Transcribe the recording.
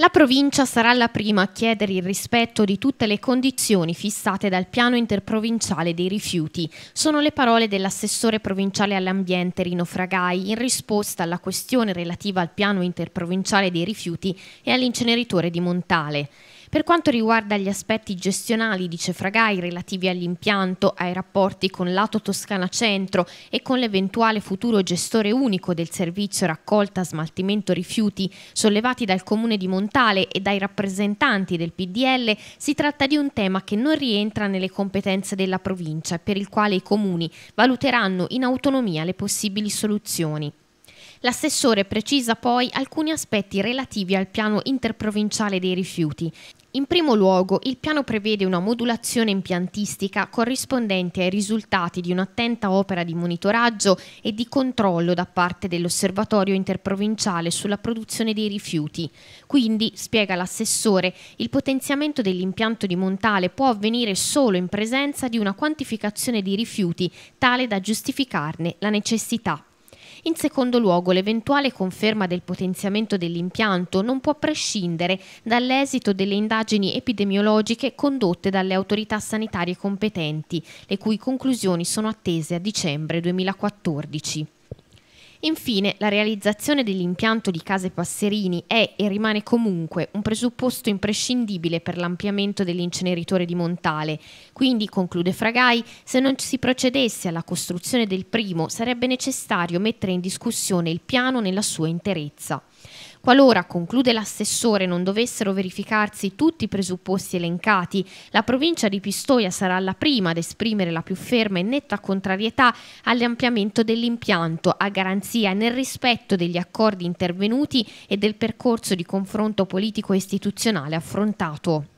La provincia sarà la prima a chiedere il rispetto di tutte le condizioni fissate dal piano interprovinciale dei rifiuti. Sono le parole dell'assessore provinciale all'ambiente Rino Fragai in risposta alla questione relativa al piano interprovinciale dei rifiuti e all'inceneritore di Montale. Per quanto riguarda gli aspetti gestionali, dice Fragai, relativi all'impianto, ai rapporti con l'Ato Toscana Centro e con l'eventuale futuro gestore unico del servizio raccolta smaltimento rifiuti sollevati dal Comune di Montale e dai rappresentanti del PDL, si tratta di un tema che non rientra nelle competenze della provincia e per il quale i comuni valuteranno in autonomia le possibili soluzioni. L'assessore precisa poi alcuni aspetti relativi al piano interprovinciale dei rifiuti. In primo luogo, il piano prevede una modulazione impiantistica corrispondente ai risultati di un'attenta opera di monitoraggio e di controllo da parte dell'Osservatorio interprovinciale sulla produzione dei rifiuti. Quindi, spiega l'assessore, il potenziamento dell'impianto di Montale può avvenire solo in presenza di una quantificazione di rifiuti tale da giustificarne la necessità. In secondo luogo, l'eventuale conferma del potenziamento dell'impianto non può prescindere dall'esito delle indagini epidemiologiche condotte dalle autorità sanitarie competenti, le cui conclusioni sono attese a dicembre 2014. Infine, la realizzazione dell'impianto di Case Passerini è e rimane comunque un presupposto imprescindibile per l'ampliamento dell'inceneritore di Montale. Quindi, conclude Fragai, se non si procedesse alla costruzione del primo sarebbe necessario mettere in discussione il piano nella sua interezza. Qualora, conclude l'assessore, non dovessero verificarsi tutti i presupposti elencati, la provincia di Pistoia sarà la prima ad esprimere la più ferma e netta contrarietà all'ampliamento dell'impianto, a garanzia nel rispetto degli accordi intervenuti e del percorso di confronto politico-istituzionale affrontato.